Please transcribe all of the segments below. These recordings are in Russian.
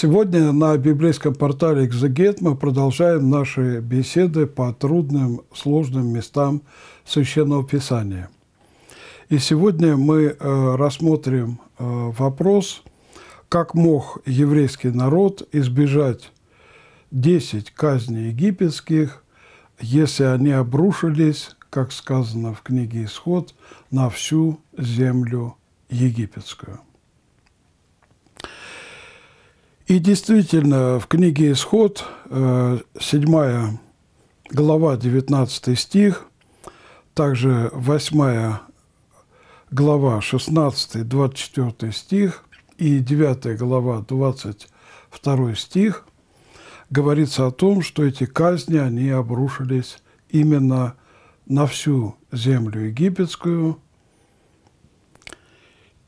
Сегодня на библейском портале «Экзегет» мы продолжаем наши беседы по трудным, сложным местам Священного Писания. И сегодня мы э, рассмотрим э, вопрос, как мог еврейский народ избежать 10 казней египетских, если они обрушились, как сказано в книге «Исход», на всю землю египетскую. И действительно, в книге «Исход», 7 э, глава, 19 стих, также 8 глава, 16, 24 стих и 9 глава, 22 стих, говорится о том, что эти казни, они обрушились именно на всю землю египетскую –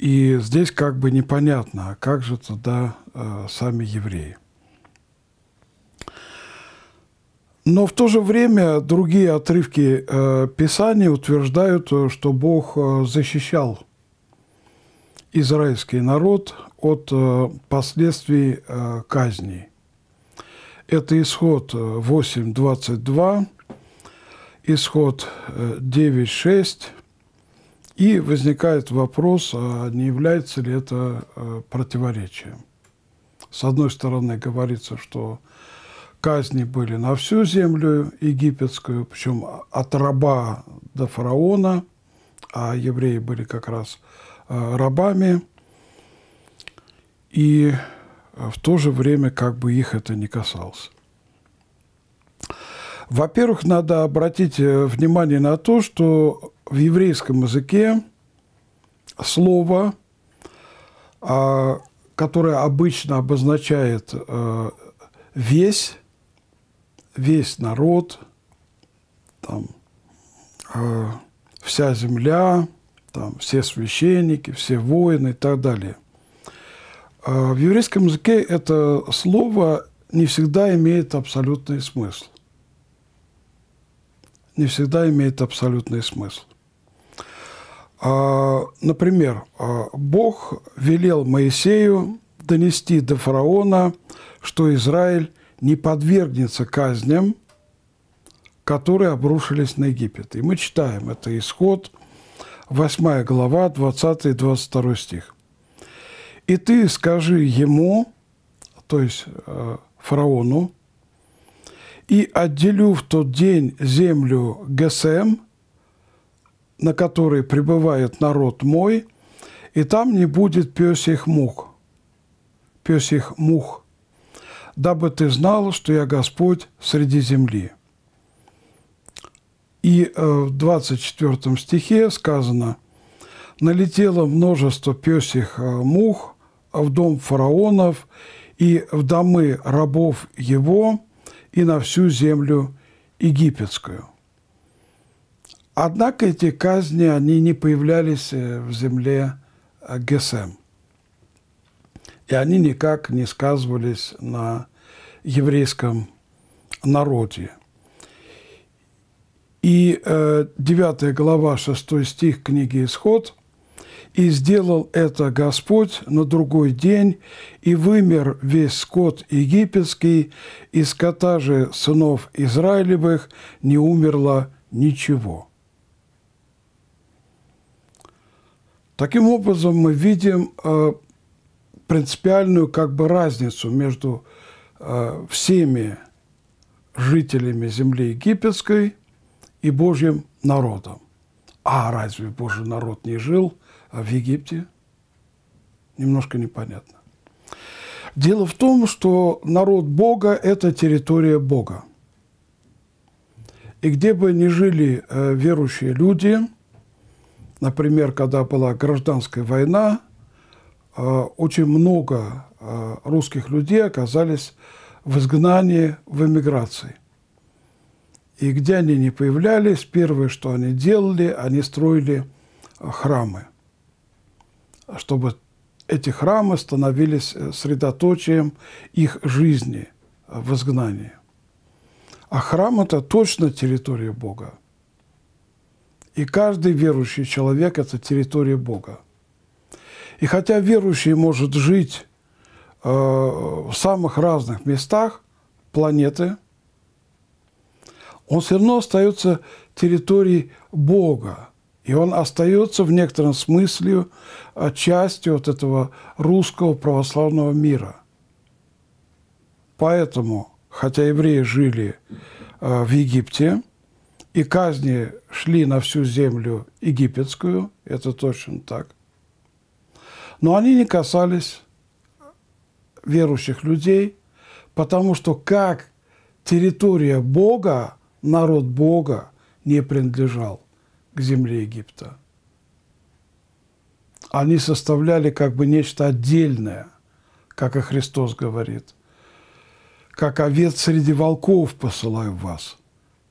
и здесь как бы непонятно, а как же тогда э, сами евреи. Но в то же время другие отрывки э, Писания утверждают, э, что Бог э, защищал израильский народ от э, последствий э, казни. Это исход 8.22, э, исход 9.6, и возникает вопрос, а не является ли это э, противоречием. С одной стороны, говорится, что казни были на всю землю египетскую, причем от раба до фараона, а евреи были как раз э, рабами. И э, в то же время как бы их это не касалось. Во-первых, надо обратить внимание на то, что в еврейском языке слово, а, которое обычно обозначает э, весь, весь народ, там, э, вся земля, там, все священники, все воины и так далее. Э, в еврейском языке это слово не всегда имеет абсолютный смысл. Не всегда имеет абсолютный смысл. А, например, а, Бог велел Моисею донести до фараона, что Израиль не подвергнется казням, которые обрушились на Египет. И мы читаем это исход, 8 глава, 20-22 стих. «И ты скажи ему, то есть э, фараону, и отделю в тот день землю Гесем – на которой пребывает народ мой, и там не будет песих мух, песих мух, дабы ты знал, что я Господь среди земли». И э, в 24 стихе сказано «Налетело множество песих э, мух в дом фараонов и в домы рабов его и на всю землю египетскую». Однако эти казни, они не появлялись э, в земле э, Гесем. И они никак не сказывались на еврейском народе. И э, 9 глава, 6 стих книги «Исход» «И сделал это Господь на другой день, и вымер весь скот египетский, и скота же сынов Израилевых не умерло ничего». Таким образом, мы видим э, принципиальную как бы разницу между э, всеми жителями земли египетской и Божьим народом. А разве Божий народ не жил а в Египте? Немножко непонятно. Дело в том, что народ Бога – это территория Бога. И где бы ни жили э, верующие люди – Например, когда была гражданская война, э, очень много э, русских людей оказались в изгнании, в эмиграции. И где они не появлялись, первое, что они делали, они строили э, храмы, чтобы эти храмы становились средоточием их жизни в изгнании. А храм – это точно территория Бога. И каждый верующий человек – это территория Бога. И хотя верующий может жить э, в самых разных местах планеты, он все равно остается территорией Бога. И он остается в некотором смысле э, частью вот этого русского православного мира. Поэтому, хотя евреи жили э, в Египте, и казни шли на всю землю египетскую, это точно так. Но они не касались верующих людей, потому что как территория Бога, народ Бога не принадлежал к земле Египта. Они составляли как бы нечто отдельное, как и Христос говорит. «Как овец среди волков посылаю вас».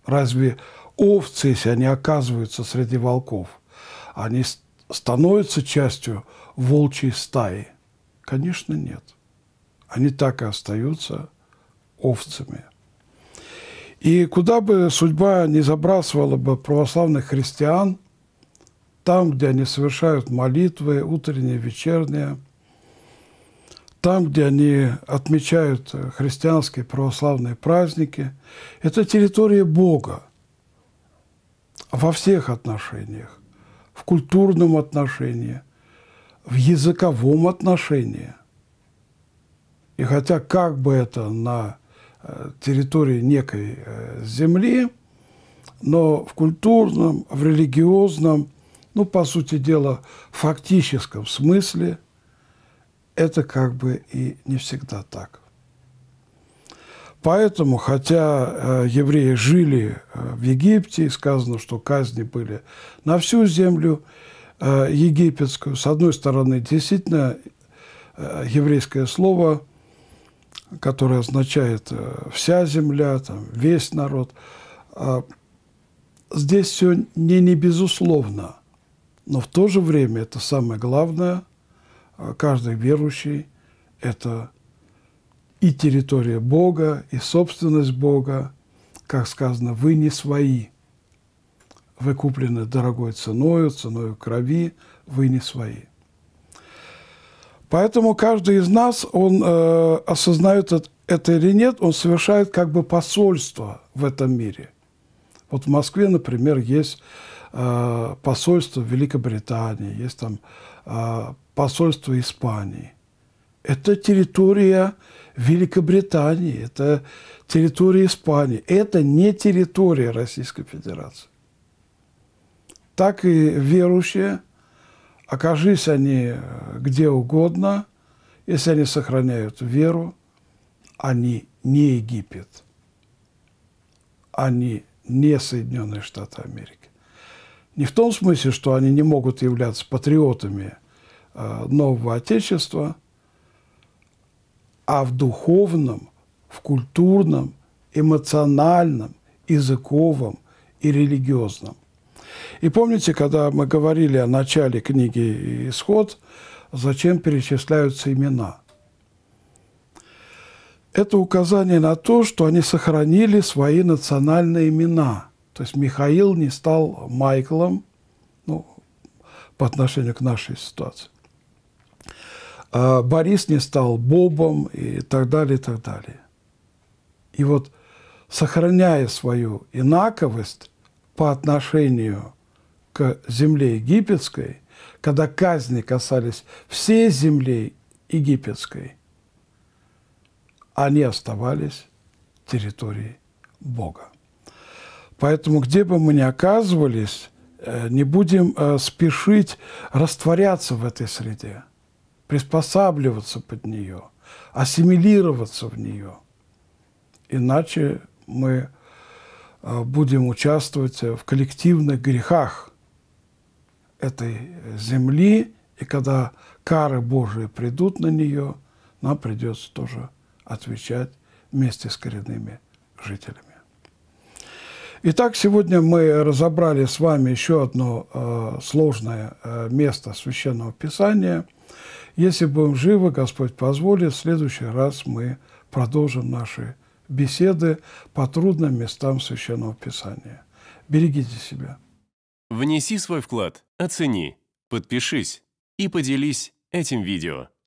Разве овцы, если они оказываются среди волков, они становятся частью волчьей стаи? Конечно, нет. Они так и остаются овцами. И куда бы судьба не забрасывала бы православных христиан, там, где они совершают молитвы, утренние, вечерние, там, где они отмечают э, христианские православные праздники, это территория Бога во всех отношениях, в культурном отношении, в языковом отношении. И хотя как бы это на э, территории некой э, земли, но в культурном, в религиозном, ну, по сути дела, фактическом смысле это как бы и не всегда так. Поэтому, хотя э, евреи жили э, в Египте, сказано, что казни были на всю землю э, египетскую, с одной стороны, действительно, еврейское слово, которое означает «вся земля», там, «весь народ», а здесь все не, не безусловно, но в то же время это самое главное, каждый верующий – это и территория Бога, и собственность Бога. Как сказано, вы не свои. Вы куплены дорогой ценою, ценою крови, вы не свои. Поэтому каждый из нас, он э, осознает это или нет, он совершает как бы посольство в этом мире. Вот в Москве, например, есть э, посольство Великобритании, есть там э, посольство Испании – это территория Великобритании, это территория Испании. Это не территория Российской Федерации. Так и верующие, окажись они э, где угодно, если они сохраняют веру, они не Египет, они не Соединенные Штаты Америки. Не в том смысле, что они не могут являться патриотами э, нового Отечества – а в духовном, в культурном, эмоциональном, языковом и религиозном. И помните, когда мы говорили о начале книги «Исход», зачем перечисляются имена? Это указание на то, что они сохранили свои национальные имена. То есть Михаил не стал Майклом ну, по отношению к нашей ситуации. А Борис не стал Бобом и так далее, и так далее. И вот сохраняя свою инаковость по отношению к земле египетской, когда казни касались всей земли египетской, они оставались территорией Бога. Поэтому, где бы мы ни оказывались, э, не будем э, спешить растворяться в этой среде – приспосабливаться под нее, ассимилироваться в нее. Иначе мы а, будем участвовать э, в коллективных грехах этой э, земли, и когда кары Божии придут на нее, нам придется тоже отвечать вместе с коренными жителями. Итак, сегодня мы разобрали с вами еще одно э, сложное э, место Священного Писания – если будем живы, Господь позволит, в следующий раз мы продолжим наши беседы по трудным местам Священного Писания. Берегите себя. Внеси свой вклад, оцени, подпишись и поделись этим видео.